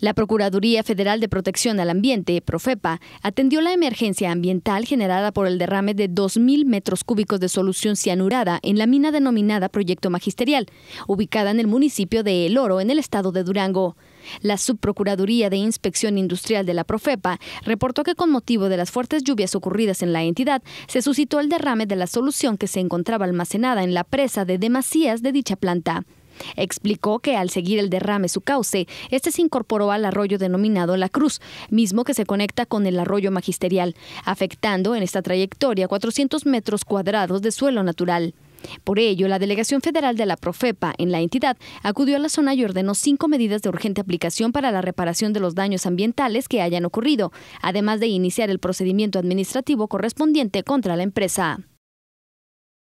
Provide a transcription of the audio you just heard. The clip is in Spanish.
La Procuraduría Federal de Protección al Ambiente, Profepa, atendió la emergencia ambiental generada por el derrame de 2.000 metros cúbicos de solución cianurada en la mina denominada Proyecto Magisterial, ubicada en el municipio de El Oro, en el estado de Durango. La Subprocuraduría de Inspección Industrial de la Profepa reportó que con motivo de las fuertes lluvias ocurridas en la entidad, se suscitó el derrame de la solución que se encontraba almacenada en la presa de demasías de dicha planta. Explicó que al seguir el derrame su cauce, este se incorporó al arroyo denominado La Cruz, mismo que se conecta con el arroyo magisterial, afectando en esta trayectoria 400 metros cuadrados de suelo natural. Por ello, la delegación federal de la Profepa en la entidad acudió a la zona y ordenó cinco medidas de urgente aplicación para la reparación de los daños ambientales que hayan ocurrido, además de iniciar el procedimiento administrativo correspondiente contra la empresa.